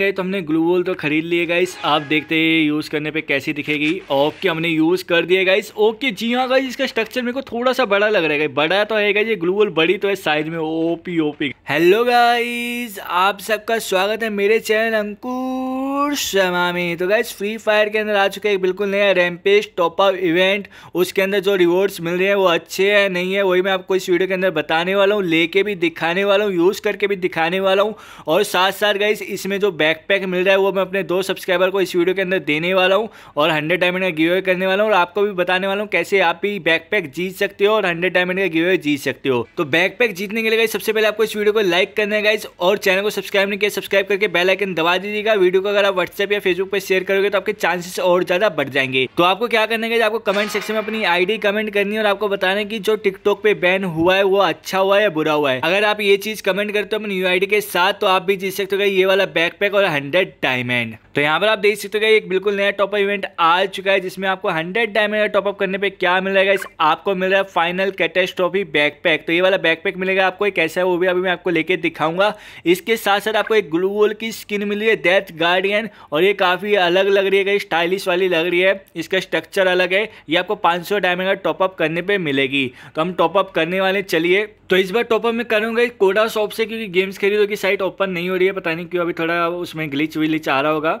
गए तो हमने ग्लू वॉल तो खरीद लिए गाइस आप देखते हैं यूज़ करने पे कैसी दिखेगी ओके हमने यूज़ कर दिए गाइस ओके जी हाँ गाइस इसका स्ट्रक्चर मेरे को थोड़ा सा बड़ा लग रहा है बड़ा तो है ये ग्लू वॉल बड़ी तो है साइज में ओपी ओपी हेलो गाइस आप सबका स्वागत है मेरे चैनल अंकुर शर्मा में तो गाइस फ्री फायर के अंदर आ चुका है बिल्कुल नया रैमपेज टॉप अप इवेंट उसके अंदर जो रिवॉर्ड्स मिल रहे हैं वो अच्छे हैं नहीं है वही मैं आपको इस वीडियो के अंदर बताने वाला हूँ लेके भी दिखाने वाला हूँ यूज़ करके भी दिखाने वाला हूँ और साथ साथ गाइस इसमें जो बैकपैक मिल रहा है वो मैं अपने दो सब्सक्राइबर को इस वीडियो के अंदर देने वाला हूँ और हंड्रेड डायमंड का गिवे करने वाला हूँ और आपको भी बताने वाला हूँ कैसे आप भी बैकपैक जीत सकते हो और हंड्रेड डायमंड का गिवे जीत सकते हो तो बैकपैक जीतने के लिए सबसे पहले आपको इस वीडियो को लाइक करना है गाइज और चैनल को सब्सक्राइब नहीं किया सब्सक्राइब करके बेलाइकन दबा दीजिएगा वीडियो को अगर आप व्हाट्सएप या फेसबुक पर शेयर करोगे तो आपके चांसेस और ज़्यादा बढ़ जाएंगे तो आपको क्या करना है आपको कमेंट सेक्शन में अपनी आईडी कमेंट करनी है और आपको बताने की जो टिकटॉक पे बैन हुआ है वो अच्छा हुआ है या बुरा हुआ है अगर आप ये चीज कमेंट करते हो अपनी यू के साथ तो आप भी जीत सकते हो ये वाला backpack or a hundred time and तो यहाँ पर आप देख सकते हो एक बिल्कुल नया टॉपअप इवेंट आ चुका है जिसमें आपको हंड्रेड डायमंड टॉपअप करने पे क्या मिलेगा इस आपको मिल रहा है फाइनल कैटेस्ट्रॉफी बैकपैक तो ये वाला बैकपैक मिलेगा आपको एक ऐसा है वो भी अभी मैं आपको लेके दिखाऊंगा इसके साथ साथ आपको एक ग्लू वोल की स्किन मिली है डेथ गार्डियन और ये काफ़ी अलग लग रही है स्टाइलिश वाली लग रही है इसका स्ट्रक्चर अलग है ये आपको पाँच सौ डायमंड का टॉपअप करने पर मिलेगी तो हम टॉपअप करने वाले चलिए तो इस बार टॉपअप में करूँगा कोडा शॉप से क्योंकि गेम्स खरीदो की साइट ओपन नहीं हो रही है पता नहीं क्यों अभी थोड़ा उसमें ग्लिच विलिच आ रहा होगा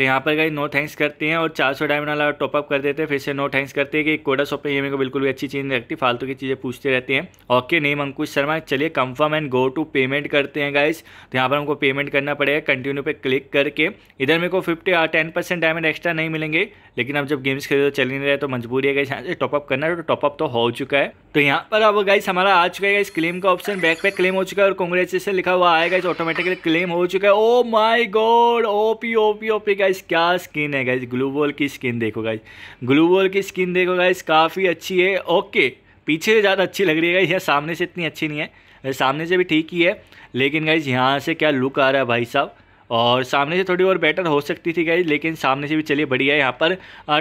तो यहाँ पर गई नो थैंक्स करते हैं और चार सौ डायमंड वाला टॉपअप कर देते हैं फिर से नो थैंक्स करते हैं कि कोडा शॉप पे ये मेरे को बिल्कुल भी अच्छी चीज़ नहीं रखती फालतू की चीज़ें पूछते रहते हैं ओके नेम अंकुश शर्मा चलिए confirm and go to payment करते हैं गाइज तो यहाँ पर हमको पेमेंट करना पड़ेगा कंटिन्यू पर क्लिक करके इधर मेरे को fifty ten percent diamond extra नहीं मिलेंगे लेकिन अब जब गेम्स खेल तो चल नहीं रहे तो मजबूरी है गाइस यहाँ से टॉपअप करना है तो टॉपअप तो हो चुका है तो यहाँ पर अब गाइस हमारा आ चुका है इस क्लेम का ऑप्शन बैक पे क्लेम हो चुका है और से लिखा हुआ आएगा इस ऑटोमेटिकली क्लेम हो चुका है oh my god OP OP OP guys guys क्या स्किन है गाइस ग्लूबॉल की स्किन देखो गाइस ग्लूबॉल की स्किन देखो गाइस काफ़ी अच्छी है ओके पीछे से ज़्यादा अच्छी लग रही है गाइस यहाँ सामने से इतनी अच्छी नहीं है सामने से भी ठीक ही है लेकिन गाइज यहाँ से क्या लुक आ रहा है भाई साहब और सामने से थोड़ी और बेटर हो सकती थी गाइज लेकिन सामने से भी चलिए बढ़िया है यहाँ पर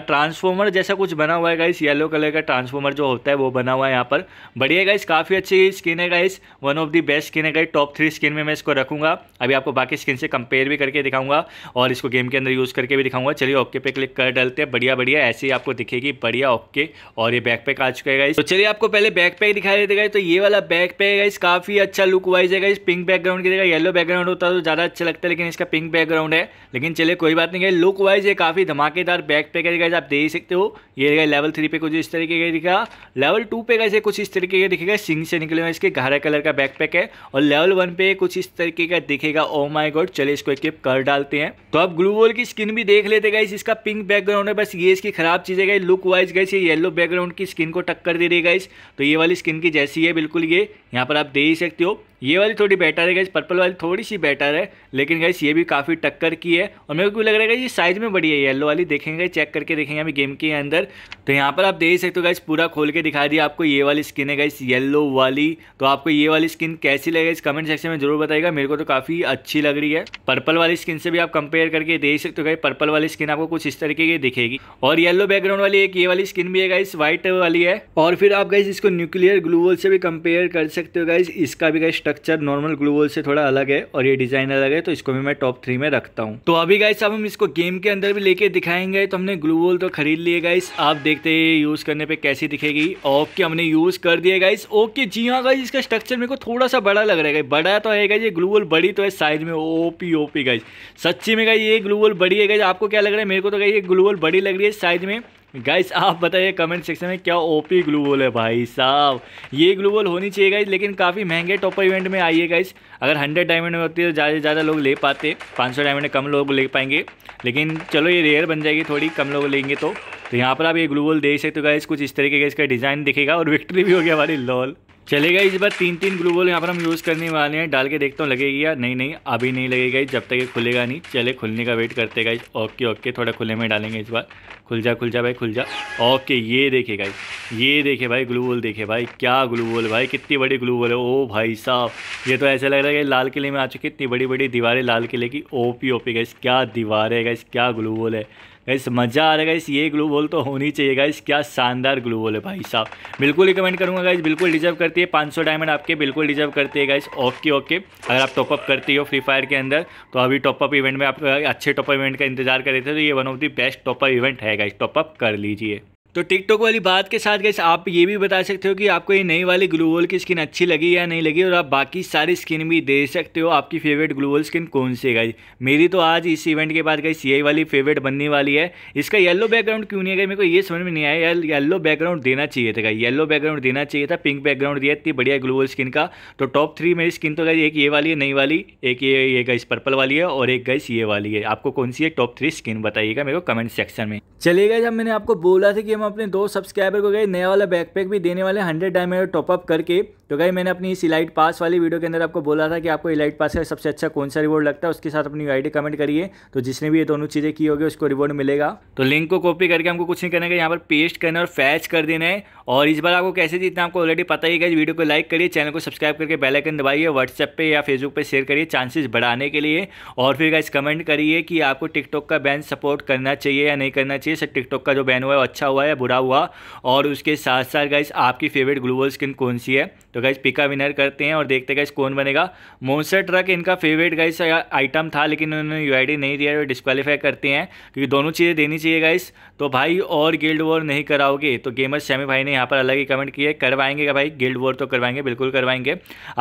ट्रांसफॉर्मर जैसा कुछ बना हुआ है गाइस येलो कलर का ट्रांसफॉर्मर जो होता है वो बना हुआ है यहाँ पर बढ़िया गाइस काफ़ी अच्छी स्किन है guys one of the best skin है गाइस टॉप थ्री स्किन में मैं इसको रखूँगा अभी आपको बाकी स्किन से कंपेयर भी करके दिखाऊंगा और इसको गेम के अंदर यूज़ करके भी दिखाऊंगा चलिए ओके पे क्लिक कर डालते हैं बढ़िया बढ़िया ऐसे ही आपको दिखेगी बढ़िया ओके और ये बैक पैक आ चुका है गाइस तो चलिए आपको पहले बैक पैक दिखाई देते गाइस तो ये वाला बैक पैक गाइस काफ़ी अच्छा लुक वाइज है गाइस पिंक बैकग्राउंड की जगह येलो बैकग्राउंड होता है तो ज़्यादा अच्छा लगता है लेकिन इसका पिंक बैकग्राउंड है लेकिन चले कोई बात नहीं गई लुक वाइज ये काफ़ी धमाकेदार बैक पे गए आप दे ही सकते हो ये रहेगा लेवल थ्री पे कुछ इस तरीके का दिखा लेवल टू पे कैसे कुछ इस तरीके का दिखेगा सिंग से निकले हुए इसके घर कलर का बैक है और लेवल वन पे कुछ इस तरीके का दिखेगा ओ माई गोड चले इसको एक कर डालते हैं तो आप ग्लूबोल की स्किन भी देख लेते गाइस इसका पिंक बैकग्राउंड है बस ये इसकी खराब चीज़ें गई लुक वाइज गई ये येलो बैकग्राउंड की स्किन को टक्कर दे रही गाइस तो ये वाली स्किन की जैसी है बिल्कुल ये यहाँ पर आप दे ही सकते हो ये वाली थोड़ी बेटर है गैस पर्पल वाली थोड़ी सी बेटर है लेकिन गैस ये भी काफ़ी टक्कर की है और मेरे को लग रहा है ये साइज़ में बड़ी है येलो वाली देखेंगे चेक करके देखेंगे अभी गेम के अंदर तो यहाँ पर आप देख सकते हो गैस पूरा खोल के दिखा दिया आपको ये वाली स्किन है गैस येलो वाली तो आपको ये वाली स्किन कैसी लगे इस कमेंट सेक्शन में जरूर बताएगा मेरे को तो काफ़ी अच्छी लग रही है पर्पल वाली स्किन से भी आप कंपेयर करके देख सकते हो गई पर्पल वाली स्किन आपको कुछ इस तरीके की दिखेगी और येलो बैकग्राउंड वाली एक ये वाली स्किन भी है गाइस व्हाइट वाली है और फिर आप गाइस इसको न्यूक्लियर ग्लूवल से भी कंपेयर कर सकते हो गाइस इसका भी guys structure normal gloo wall से थोड़ा अलग है और ये डिज़ाइन अलग है तो इसको भी मैं टॉप थ्री में रखता हूँ तो अभी गाइस अब हम इसको गेम के अंदर भी लेके दिखाएंगे तो हमने ग्लू वॉल तो खरीद लिए गाइस आप देखते हैं यूज़ करने पे कैसी दिखेगी ओके हमने यूज़ कर दिया गाइस ओके जी हाँ गाइस इसका स्ट्रक्चर मेरे को थोड़ा सा बड़ा लग रहा है बड़ा तो है ये ग्लू वॉल बड़ी तो है साइज में ओपी ओपी गाइस सच्ची में गाइस ये ग्लू वॉल बड़ी है गाइस आपको क्या लग रहा है मेरे को तो गाइस ये ग्लू वॉल बड़ी लग रही है साइज में गाइस आप बताइए कमेंट सेक्शन में क्या ओपी ग्लू वॉल है भाई साहब ये ग्लू होनी चाहिए गाइस लेकिन काफ़ी महंगे टॉपर इवेंट में आई है गाइस अगर हंड्रेड डायमंड में होती है तो ज़्यादा से ज़्यादा लोग ले पाते पाँच सौ डायमंड कम लोग ले पाएंगे लेकिन चलो ये रेयर बन जाएगी थोड़ी कम लोग लेंगे तो तो यहाँ पर आप ये ग्लू वॉल देख सकते हो गाइस कुछ इस तरीके का इसका डिज़ाइन दिखेगा और विक्ट्री भी हो गया हमारी लॉल चलेगा इस बार तीन तीन ग्लू बॉल यहाँ पर हम यूज़ करने वाले हैं डाल के देखता हूँ लगेगी या नहीं नहीं अभी नहीं लगेगा जब तक ये खुलेगा नहीं चले खुलने का वेट करते गाइज ओके ओके थोड़ा खुले में डालेंगे इस बार खुल जा खुल जा भाई खुल जा ओके ये देखे गाइज ये देखे भाई ग्लू बॉल देखे भाई क्या ग्लू बॉल भाई कितनी बड़ी ग्लू बॉल है ओ भाई साहब ये तो ऐसा लग रहा है लाल किले में आ चुकी इतनी बड़ी बड़ी दीवारें लाल किले की ओ पी ओ पी क्या दीवार है गाइज क्या ग्लू बॉल है गाइस मज़ा आ रहा है गाइस ये ग्लू बोल तो होनी चाहिए गाइस क्या शानदार ग्लू बोल है भाई साहब बिल्कुल रिकमेंड करूँगा गाइस बिल्कुल डिजर्व करती है 500 डायमंड आपके बिल्कुल डिजर्व करती है गाइस ओके ओके अगर आप टॉपअप करती हो फ्री फायर के अंदर तो अभी टॉपअप इवेंट में आप अच्छे टॉपअप इवेंट का इंतजार कर रहे थे तो ये one of the best top up event है गाइस टॉपअप कर लीजिए तो टिकटॉक वाली बात के साथ गैस आप ये भी बता सकते हो कि आपको ये नई वाली ग्लूवोल की स्किन अच्छी लगी या नहीं लगी और आप बाकी सारी स्किन भी दे सकते हो आपकी फेवरेट ग्लूवोल स्किन कौन सी है गाइज मेरी तो आज इस इवेंट के बाद गई यही वाली फेवरेट बनने वाली है इसका येलो बैकग्राउंड क्यों नहीं है मेरे को ये समझ में नहीं आया यार येलो बैकग्राउंड देना चाहिए था गाई येलो बैकग्राउंड देना चाहिए था पिंक बैकग्राउंड दिया इतनी बढ़िया ग्लूवोल स्किन का तो टॉप थ्री मेरी स्किन तो गई एक ये वाली है नई वाली एक ये ये गाइस पर्पल वाली है और एक गई सी वाली है आपको कौन सी है टॉप थ्री स्किन बताइएगा मेरे को कमेंट सेक्शन में चलिएगा जब मैंने आपको बोला था कि हम अपने दो सब्सक्राइबर को गए नया वाला बैकपैक भी देने वाले हंड्रेड डायमंड टॉपअप करके तो गई मैंने अपनी इस इलाइट पास वाली वीडियो के अंदर आपको बोला था कि आपको इलाइट पास का सबसे अच्छा कौन सा रिवॉर्ड लगता है उसके साथ अपनी आईडी कमेंट करिए तो जिसने भी ये दोनों चीज़ें की होगी उसको रिवॉर्ड मिलेगा तो लिंक को कॉपी करके हमको कुछ नहीं करना है यहाँ पर पेस्ट करना है और फैच कर देना है और इस बार आपको कैसे जीतना आपको ऑलरेडी पता ही गया वीडियो को लाइक करिए चैनल को सब्सक्राइब करके बेल आइकन दबाइए व्हाट्सएप पे या फेसबुक पे शेयर करिए चांसेस बढ़ाने के लिए और फिर गाइज कमेंट करिए कि आपको टिकटॉक का बैन सपोर्ट करना चाहिए या नहीं करना चाहिए सर टिकटॉक का जो बैन हुआ है अच्छा हुआ या बुरा हुआ और उसके साथ साथ गाइज आपकी फेवरेट ग्लोबल स्किन कौन सी है तो गाइज पिका विनर करते हैं और देखते गाइज कौन बनेगा मोन्सर ट्रक इनका फेवरेट गाइज आइटम था लेकिन उन्होंने यू नहीं दिया वो डिस्कालीफाई करते हैं क्योंकि दोनों चीज़ें देनी चाहिए गाइज तो भाई और गिल्ड वॉर नहीं कराओगे तो गेमर शमी भाई ने यहाँ पर अलग ही कमेंट किया करवाएंगे का भाई गिल्ड वॉर तो करवाएंगे बिल्कुल करवाएंगे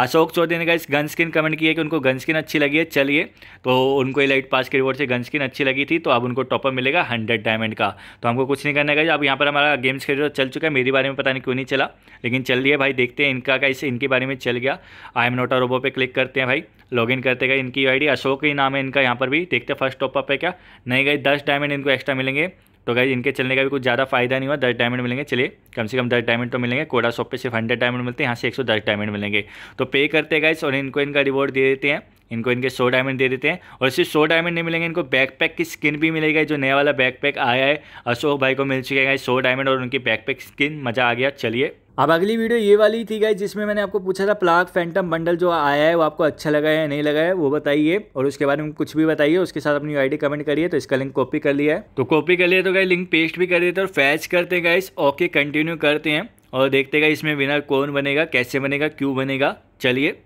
अशोक चौधरी ने गाइज गन स्किन कमेंट किया कि उनको गन स्किन अच्छी लगी है चलिए तो उनको लाइट पास के रिवॉर्ड से गन स्किन अच्छी लगी थी तो अब उनको टॉपअप मिलेगा हंड्रेड डायमंड का तो हमको कुछ नहीं करना गाइज अब यहाँ पर हमारा गेम्स खेल चल चुका है मेरे बारे में पता नहीं क्यों नहीं चला लेकिन चलिए भाई देखते हैं इनका का इसे इनके बारे में चल गया I am not a robo पे क्लिक करते हैं भाई लॉगिन करते गए इनकी आईडी अशोक ही नाम है इनका यहाँ पर भी देखते हैं फर्स्ट टॉपअप है क्या नहीं गई दस डायमंड इनको एक्स्ट्रा मिलेंगे तो गाइज इनके चलने का भी कुछ ज़्यादा फायदा नहीं हुआ दस डायमंड मिलेंगे चलिए कम से कम दस डायमंड तो मिलेंगे कोडा शॉप पे सिर्फ हंड्रेड डायमंड मिलते हैं यहाँ से एक सौ दस डायमंड मिलेंगे तो पे करते हैं गाइज और इनको इनका रिवॉर्ड दे देते हैं इनको इनके सौ डायमंड दे देते हैं और सिर्फ सौ डायमंड नहीं मिलेंगे इनको बैकपैक की स्किन भी मिलेगी जो नया वाला बैकपैक आया है अशोक भाई को मिल चुके चुकेगा सौ डायमंड और उनकी बैकपैक स्किन मज़ा आ गया चलिए अब अगली वीडियो ये वाली थी गई जिसमें मैंने आपको पूछा था प्लाग फैंटम बंडल जो आया है वो आपको अच्छा लगा है या नहीं लगा है वो बताइए और उसके बारे में कुछ भी बताइए उसके साथ अपनी आईडी कमेंट करिए तो इसका लिंक कॉपी कर लिया है तो कॉपी कर लिया तो गई लिंक पेस्ट भी कर देते और फैच करते गए ओके कंटिन्यू करते हैं और देखते गए इसमें विनर कौन बनेगा कैसे बनेगा क्यों बनेगा चलिए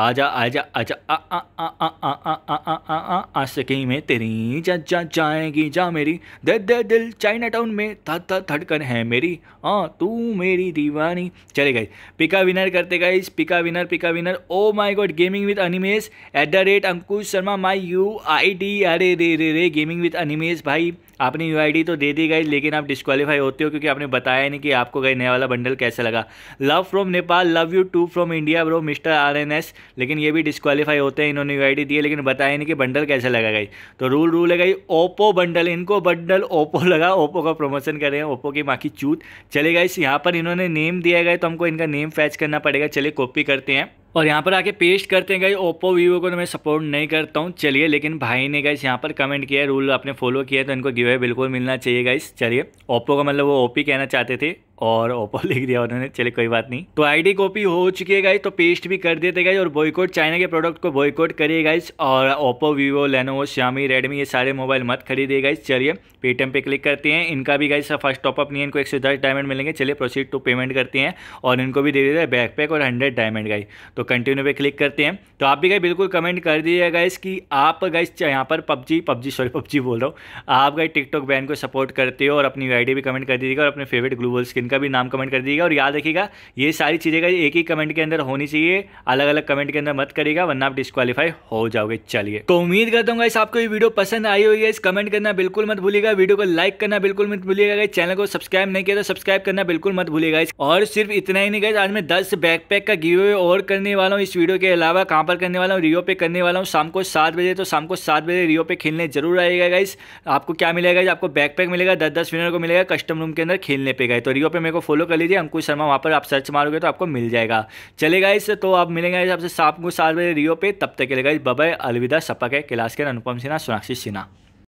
आजा आजा आजा आ आ आ आ आ आ आ आ आ आ आ में तेरी जा जा जाएगी जा मेरी दे दे दिल चाइना टाउन में था था धड़कन है मेरी हाँ तू मेरी दीवानी चले गई पिका विनर करते गए pick a winner pick a winner oh my god gaming with Animesh at the rate Ankush Sharma my U I D अरे रे रे रे गेमिंग विद अनिमेश भाई आपने यू आई डी तो दे दी गई लेकिन आप डिस्कालीफाई होते हो क्योंकि आपने बताया नहीं कि आपको गई नया वाला बंडल कैसा लगा love from Nepal love you too from India bro mister R N S लेकिन ये भी डिस्कालीफाई होते हैं इन्होंने यू आई दी है लेकिन बताया नहीं कि बंडल कैसे लगा गई तो रूल रूल है गई ओप्पो बंडल इनको बंडल ओप्पो लगा ओप्पो का प्रमोशन कर रहे हैं ओप्पो की माखी चूत चले गए यहाँ पर इन्होंने नेम दिया गया तो हमको इनका नेम फैच करना पड़ेगा चलिए कॉपी करते हैं और यहाँ पर आके पेस्ट करते हैं गई ओप्पो वीवो को तो मैं सपोर्ट नहीं करता हूँ चलिए लेकिन भाई ने गाइस यहाँ पर कमेंट किया रूल आपने फॉलो किया तो इनको गिवे बिल्कुल मिलना चाहिए गाइस चलिए ओप्पो का मतलब वो ओपी कहना चाहते थे और ओप्पो लिख दिया उन्होंने चलिए कोई बात नहीं तो आईडी कॉपी हो चुकी है गाइस तो पेस्ट भी कर देते गाइस और बॉयकॉट चाइना के प्रोडक्ट को बॉयकॉट करिए गाइस और Oppo Vivo Lenovo Xiaomi Redmi ये सारे मोबाइल मत खरीदिए गाइस चलिए पेटीएम पे क्लिक करते हैं इनका भी गाइस फर्स्ट टॉपअप नहीं है इनको एक सौ दस डायमंड मिलेंगे चलिए प्रोसीड टू पेमेंट करते हैं और इनको भी दे देते हैं बैकपैक और हंड्रेड डायमंड गाइस तो तो कंटिन्यू पे क्लिक करते हैं तो आप भी गए बिल्कुल कमेंट कर दीजिएगा गाइस कि आप गए यहाँ पर पबजी पबजी सॉरी पबजी बोल रहा हूँ आप गए टिकटॉक बैन को सपोर्ट करते हो और अपनी आईडी भी कमेंट कर दीजिएगा और अपने फेवरेट ग्लोबल स्किन का भी नाम कमेंट कर दीजिएगा और याद रखिएगा ये सारी चीज़ें गाइज एक ही कमेंट के अंदर होनी चाहिए अलग अलग कमेंट के अंदर मत करेगा वरना आप डिस्कालीफाई हो जाओगे चलिए तो उम्मीद करता हूँ गाइस आपको ये वीडियो पसंद आई होगी इस कमेंट करना बिल्कुल मत भूलिएगा वीडियो को लाइक करना बिल्कुल मत भूलिएगा गाइस चैनल को सब्सक्राइब नहीं किया तो सब्सक्राइब करना बिल्कुल मत भूलिएगा और सिर्फ इतना ही नहीं गाइस आज मैं दस बैकपैक का गिव और करने करने वाला हूँ इस वीडियो के अलावा कहाँ पर करने वाला हूँ रियो पे करने वाला हूँ शाम को सात बजे तो शाम को सात बजे रियो पे खेलने जरूर आएगा गाइस आपको क्या मिलेगा आपको बैक पैक मिलेगा दस दस विनर को मिलेगा कस्टम रूम के अंदर खेलने पे गए तो रियो पे मेरे को फॉलो कर लीजिए अंकुश शर्मा वहाँ पर आप सर्च मारोगे तो आपको मिल जाएगा चलेगा इस तो आप मिलेंगे आपसे शाम को सात बजे रियो पे तब तक के लिए गाइस बबाई अलविदा सपा के कैलाश के अनुपम सिन्हा सोनाक्षी सिन्हा